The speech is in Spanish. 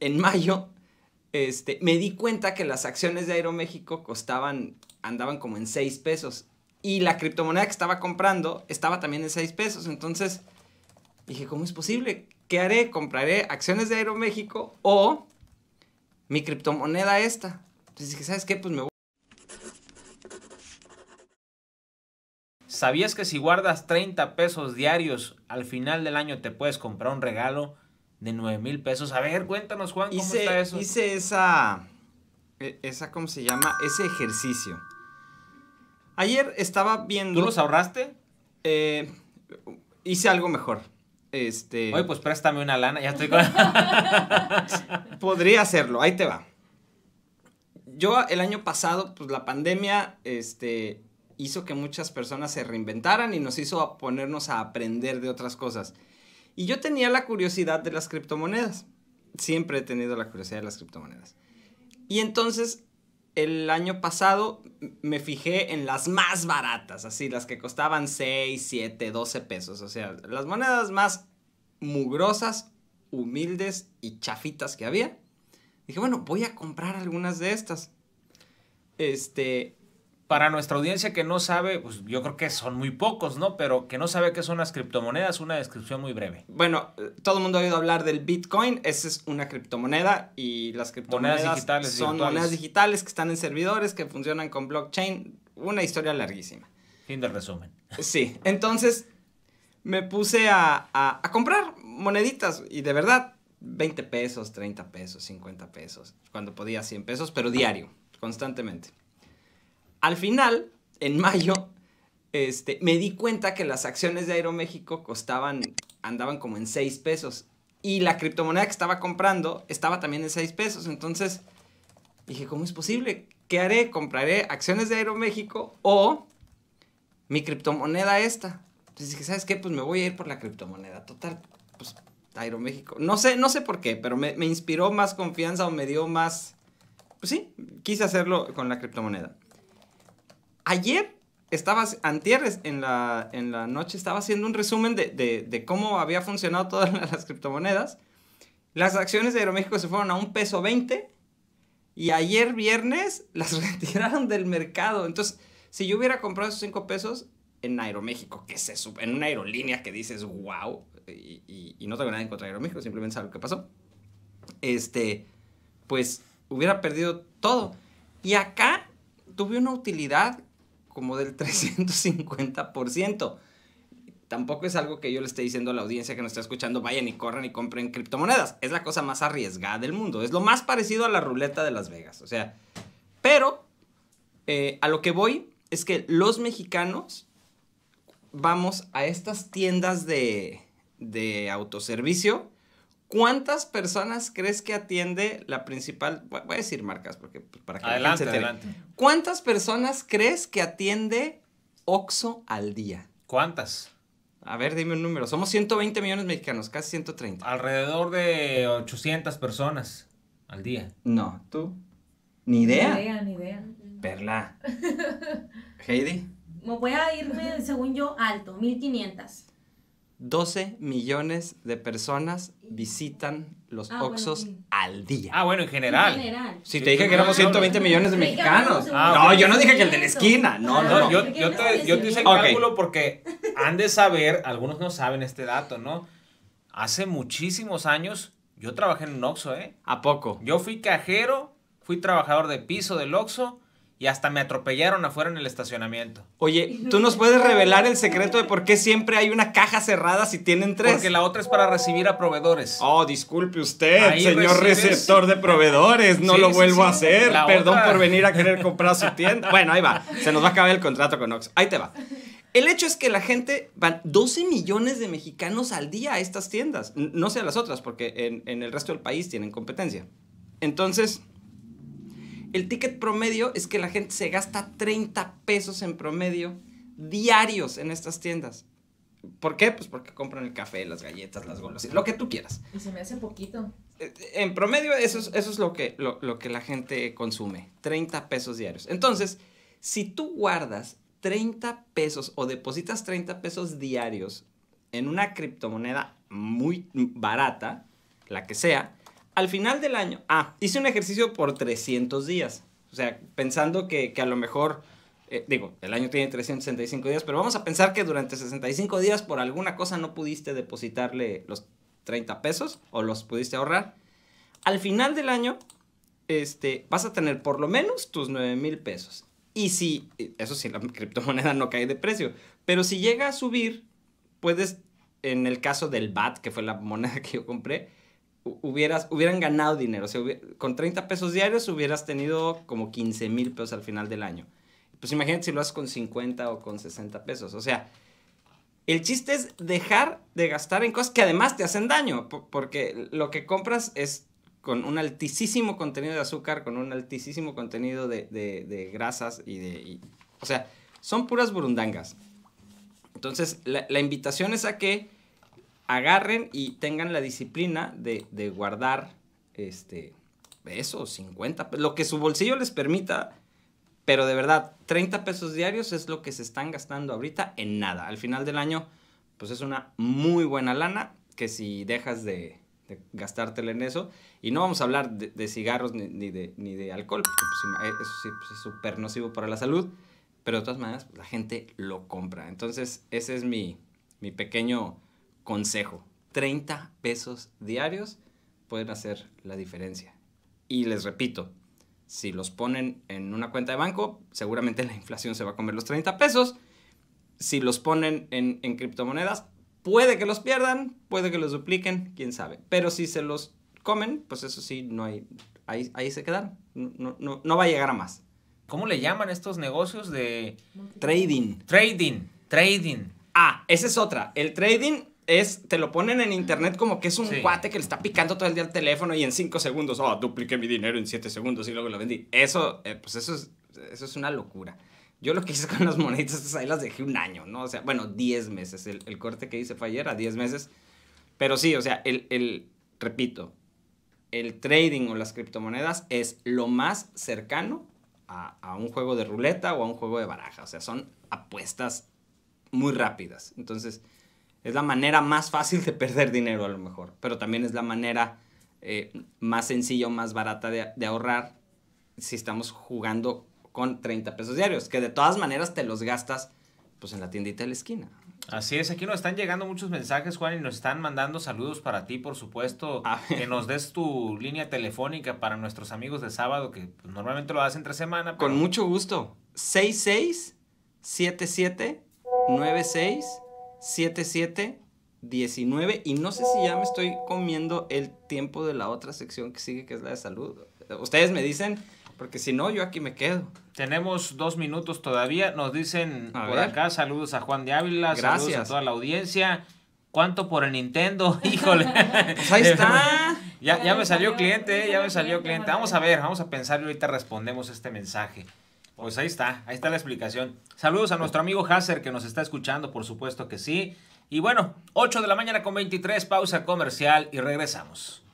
en mayo, este, me di cuenta que las acciones de Aeroméxico costaban, andaban como en 6 pesos. Y la criptomoneda que estaba comprando estaba también en 6 pesos. Entonces dije, ¿cómo es posible? ¿Qué haré? ¿Compraré acciones de Aeroméxico o mi criptomoneda esta? Entonces dije, ¿sabes qué? Pues me voy. ¿Sabías que si guardas 30 pesos diarios al final del año te puedes comprar un regalo? de 9 mil pesos. A ver, cuéntanos, Juan, ¿cómo hice, está eso? Hice esa, e, esa, ¿cómo se llama? Ese ejercicio. Ayer estaba viendo... ¿Tú los ahorraste? Eh, hice algo mejor. Este... Oye, pues préstame una lana, ya estoy con... Podría hacerlo, ahí te va. Yo el año pasado, pues la pandemia este, hizo que muchas personas se reinventaran y nos hizo ponernos a aprender de otras cosas. Y yo tenía la curiosidad de las criptomonedas. Siempre he tenido la curiosidad de las criptomonedas. Y entonces, el año pasado me fijé en las más baratas, así, las que costaban 6, 7, 12 pesos. O sea, las monedas más mugrosas, humildes y chafitas que había. Dije, bueno, voy a comprar algunas de estas. Este, para nuestra audiencia que no sabe, pues yo creo que son muy pocos, ¿no? Pero que no sabe qué son las criptomonedas, una descripción muy breve. Bueno, todo el mundo ha oído hablar del Bitcoin, esa es una criptomoneda y las criptomonedas digitales, son monedas digitales que están en servidores, que funcionan con blockchain, una historia larguísima. Fin del resumen. Sí, entonces me puse a, a comprar moneditas y de verdad, 20 pesos, 30 pesos, 50 pesos, cuando podía 100 pesos, pero diario, constantemente. Al final, en mayo, este, me di cuenta que las acciones de Aeroméxico costaban, andaban como en 6 pesos. Y la criptomoneda que estaba comprando estaba también en 6 pesos. Entonces dije, ¿cómo es posible? ¿Qué haré? ¿Compraré acciones de Aeroméxico o mi criptomoneda esta? Entonces dije, ¿sabes qué? Pues me voy a ir por la criptomoneda. Total, pues Aeroméxico. No sé, no sé por qué, pero me, me inspiró más confianza o me dio más... Pues sí, quise hacerlo con la criptomoneda ayer estabas, en la, en la noche, estaba haciendo un resumen de, cómo había funcionado todas las criptomonedas. Las acciones de Aeroméxico se fueron a un peso 20 y ayer viernes las retiraron del mercado. Entonces, si yo hubiera comprado esos 5 pesos en Aeroméxico, que se sube en una aerolínea que dices, wow, y, no tengo nada en contra de Aeroméxico, simplemente sabe lo que pasó, este, pues hubiera perdido todo. Y acá tuve una utilidad como del 350%. Tampoco es algo que yo le esté diciendo a la audiencia que nos está escuchando, vayan y corran y compren criptomonedas. Es la cosa más arriesgada del mundo. Es lo más parecido a la ruleta de Las Vegas. O sea, pero eh, a lo que voy es que los mexicanos vamos a estas tiendas de, de autoservicio. ¿Cuántas personas crees que atiende la principal? Voy a decir marcas porque pues, para que adelante, adelante. ¿Cuántas personas crees que atiende Oxo al día? ¿Cuántas? A ver, dime un número. Somos 120 millones mexicanos, casi 130. Alrededor de 800 personas al día. No, ¿tú? Ni idea. Ni idea, Perla. Heidi. Me voy a irme, según yo, alto, 1500. 12 millones de personas visitan los ah, oxos Oxxos al día. Ah, bueno, en general. Si te dije que éramos 120 millones de mexicanos. Ah, no, yo no dije que el de la esquina. No, ah, no, Yo, te, yo hice el cálculo porque han de saber, algunos no saben este dato, ¿no? Hace muchísimos años yo trabajé en un Oxxo, ¿eh? ¿A poco? Yo fui cajero, fui trabajador de piso del Oxxo y hasta me atropellaron afuera en el estacionamiento. Oye, ¿tú nos puedes revelar el secreto de por qué siempre hay una caja cerrada si tienen tres? Porque la otra es para recibir a proveedores. Oh, disculpe usted, señor receptor de proveedores, no lo vuelvo a hacer. Perdón por venir a querer comprar su tienda. Bueno, ahí va, se nos va a acabar el contrato con Ox. Ahí te va. El hecho es que la gente, van 12 millones de mexicanos al día a estas tiendas, no sé a las otras, porque en, en el resto del país tienen competencia. Entonces, el ticket promedio es que la gente se gasta 30 pesos en promedio diarios en estas tiendas. ¿Por qué? Pues porque compran el café, las galletas, las golosinas, lo que tú quieras. Y se me hace poquito. Eh, eh, en promedio, eso es, eso es lo, que, lo, lo que la gente consume, 30 pesos diarios. Entonces, si tú guardas 30 pesos o depositas 30 pesos diarios en una criptomoneda muy barata, la que sea, al final del año, ah, hice un ejercicio por 300 días. O sea, pensando que, a lo mejor, eh, digo, el año tiene 365 días, pero vamos a pensar que durante 65 días por alguna cosa no pudiste depositarle los 30 pesos o los pudiste ahorrar. Al final del año, este, vas a tener por lo menos tus 9 mil pesos. Y si, eso sí, la criptomoneda no cae de precio, pero si llega a subir, puedes, en el caso del BAT, que fue la moneda que yo compré, hubieras, hubieran ganado dinero. O sea, con 30 pesos diarios hubieras tenido como 15 mil pesos al final del año. Pues imagínate si lo haces con 50 o con 60 pesos. O sea, el chiste es dejar de gastar en cosas que además te hacen daño, porque lo que compras es con un altísimo contenido de azúcar, con un altísimo contenido de, de, grasas y de... o sea, son puras burundangas. Entonces, la, la invitación es a que agarren y tengan la disciplina de, guardar este, eso, 50, lo que su bolsillo les permita, pero de verdad, 30 pesos diarios es lo que se están gastando ahorita en nada. Al final del año, pues es una muy buena lana que si dejas de, de gastártela en eso, y no vamos a hablar de, cigarros ni, de, alcohol, porque pues, eh, eso sí pues, es súper nocivo para la salud, pero de todas maneras pues, la gente lo compra. Entonces, ese es mi, mi pequeño consejo, 30 pesos diarios pueden hacer la diferencia. Y les repito, si los ponen en una cuenta de banco, seguramente la inflación se va a comer los 30 pesos. Si los ponen en, criptomonedas, puede que los pierdan, puede que los dupliquen, quién sabe. Pero si se los comen, pues eso sí, no hay, ahí, ahí se quedan. No, no va a llegar a más. ¿Cómo le llaman estos negocios de... Trading. Trading, trading. Ah, esa es otra. El trading es, te lo ponen en internet como que es un guate que le está picando todo el día el teléfono y en cinco segundos, oh, dupliqué mi dinero en siete segundos y luego lo vendí. Eso, eh, pues eso es, eso es una locura. Yo lo que hice con las moneditas pues, ahí las dejé un año, ¿no? O sea, bueno, 10 meses. El, corte que hice fue ayer a 10 meses. Pero sí, o sea, el, repito, el trading o las criptomonedas es lo más cercano a, a un juego de ruleta o a un juego de baraja. O sea, son apuestas muy rápidas. Entonces, es la manera más fácil de perder dinero a lo mejor, pero también es la manera eh, más sencilla o más barata de, ahorrar si estamos jugando con 30 pesos diarios, que de todas maneras te los gastas pues en la tiendita de la esquina. Así es, aquí nos están llegando muchos mensajes, Juan, y nos están mandando saludos para ti, por supuesto, ah. que nos des tu línea telefónica para nuestros amigos de sábado, que normalmente lo hacen entre semana. Con mucho gusto, 77 96 7719 y no sé si ya me estoy comiendo el tiempo de la otra sección que sigue que es la de salud. Ustedes me dicen porque si no yo aquí me quedo. Tenemos dos minutos todavía. Nos dicen por acá saludos a Juan de Ávila, saludos a toda la audiencia. ¿Cuánto por el Nintendo? Híjole. Pues ahí está. ya, ya me salió cliente, ya me salió cliente. Vamos a ver, vamos a pensar y ahorita respondemos este mensaje. Pues ahí está, ahí está la explicación. Saludos a nuestro amigo Hasser que nos está escuchando, por supuesto que sí. Y bueno, 8 de la mañana con 23, pausa comercial y regresamos.